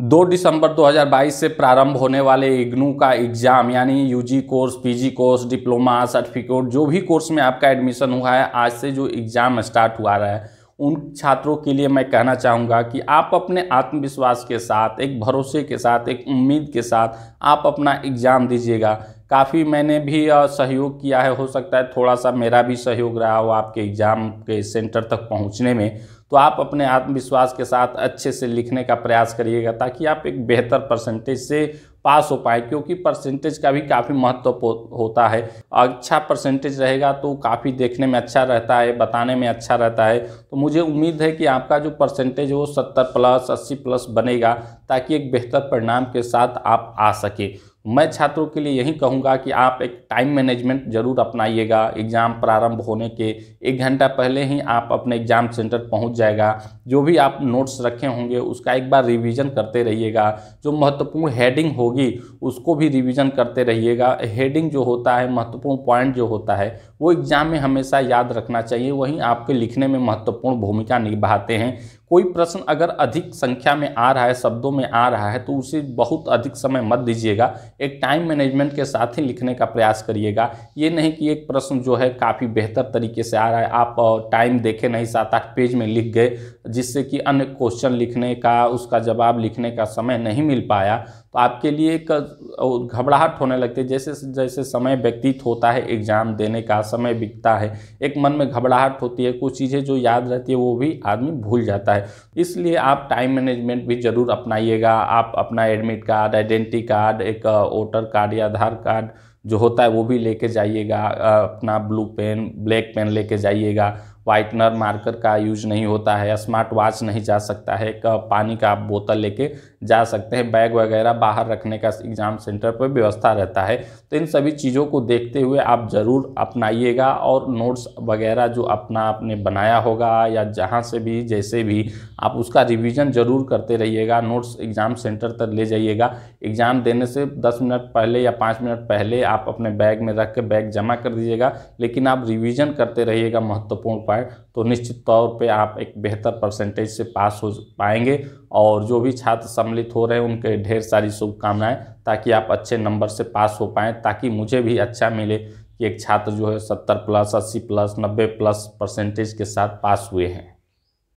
दो दिसंबर 2022 से प्रारंभ होने वाले इग्नू का एग्ज़ाम यानी UG course PG course diploma certificate जो भी कोर्स में आपका एडमिशन हुआ है आज से जो एग्ज़ाम स्टार्ट हुआ रहा है उन छात्रों के लिए मैं कहना चाहूँगा कि आप अपने आत्मविश्वास के साथ एक भरोसे के साथ एक उम्मीद के साथ आप अपना एग्ज़ाम दीजिएगा काफ़ी मैंने भी सहयोग किया है हो सकता है थोड़ा सा मेरा भी सहयोग रहा हो आपके एग्ज़ाम के सेंटर तक पहुंचने में तो आप अपने आत्मविश्वास के साथ अच्छे से लिखने का प्रयास करिएगा ताकि आप एक बेहतर परसेंटेज से पास हो पाए क्योंकि परसेंटेज का भी काफ़ी महत्व होता है अच्छा परसेंटेज रहेगा तो काफ़ी देखने में अच्छा रहता है बताने में अच्छा रहता है तो मुझे उम्मीद है कि आपका जो परसेंटेज है वो सत्तर प्लस अस्सी प्लस बनेगा ताकि एक बेहतर परिणाम के साथ आप आ सके मैं छात्रों के लिए यही कहूँगा कि आप एक टाइम मैनेजमेंट जरूर अपनाइएगा एग्ज़ाम प्रारंभ होने के एक घंटा पहले ही आप अपने एग्ज़ाम सेंटर पहुँच जाएगा जो भी आप नोट्स रखे होंगे उसका एक बार रिवीजन करते रहिएगा जो महत्वपूर्ण हेडिंग होगी उसको भी रिवीजन करते रहिएगा हेडिंग जो होता है महत्वपूर्ण पॉइंट जो होता है वो एग्ज़ाम में हमेशा याद रखना चाहिए वहीं आपके लिखने में महत्वपूर्ण भूमिका निभाते हैं कोई प्रश्न अगर अधिक संख्या में आ रहा है शब्दों में आ रहा है तो उसे बहुत अधिक समय मत दीजिएगा एक टाइम मैनेजमेंट के साथ ही लिखने का प्रयास करिएगा ये नहीं कि एक प्रश्न जो है काफ़ी बेहतर तरीके से आ रहा है आप टाइम देखे नहीं सात आठ पेज में लिख गए जिससे कि अन्य क्वेश्चन लिखने का उसका जवाब लिखने का समय नहीं मिल पाया तो आपके लिए एक घबराहट होने लगती है जैसे जैसे समय व्यतीत होता है एग्ज़ाम देने का समय बिकता है एक मन में घबराहट होती है कुछ चीज़ें जो याद रहती है वो भी आदमी भूल जाता है इसलिए आप टाइम मैनेजमेंट भी ज़रूर अपनाइएगा आप अपना एडमिट कार्ड आइडेंटिटी कार्ड एक वोटर कार्ड या आधार कार्ड जो होता है वो भी लेके जाइएगा अपना ब्लू पेन ब्लैक पेन लेके जाइएगा वाइटनर मार्कर का यूज नहीं होता है स्मार्ट वॉच नहीं जा सकता है का पानी का आप बोतल लेके जा सकते हैं बैग वगैरह बाहर रखने का एग्ज़ाम सेंटर पर व्यवस्था रहता है तो इन सभी चीज़ों को देखते हुए आप ज़रूर अपनाइएगा और नोट्स वगैरह जो अपना आपने बनाया होगा या जहाँ से भी जैसे भी आप उसका रिविज़न ज़रूर करते रहिएगा नोट्स एग्ज़ाम सेंटर तक ले जाइएगा एग्ज़ाम देने से दस मिनट पहले या पाँच मिनट पहले आप अपने बैग में रख के बैग जमा कर दीजिएगा लेकिन आप रिविज़न करते रहिएगा महत्वपूर्ण पाए तो निश्चित तौर पे आप एक बेहतर परसेंटेज से पास हो पाएंगे और जो भी छात्र सम्मिलित हो रहे हैं उनके ढेर सारी शुभकामनाएं ताकि आप अच्छे नंबर से पास हो पाएँ ताकि मुझे भी अच्छा मिले कि एक छात्र जो है सत्तर प्लस अस्सी प्लस नब्बे प्लस परसेंटेज के साथ पास हुए हैं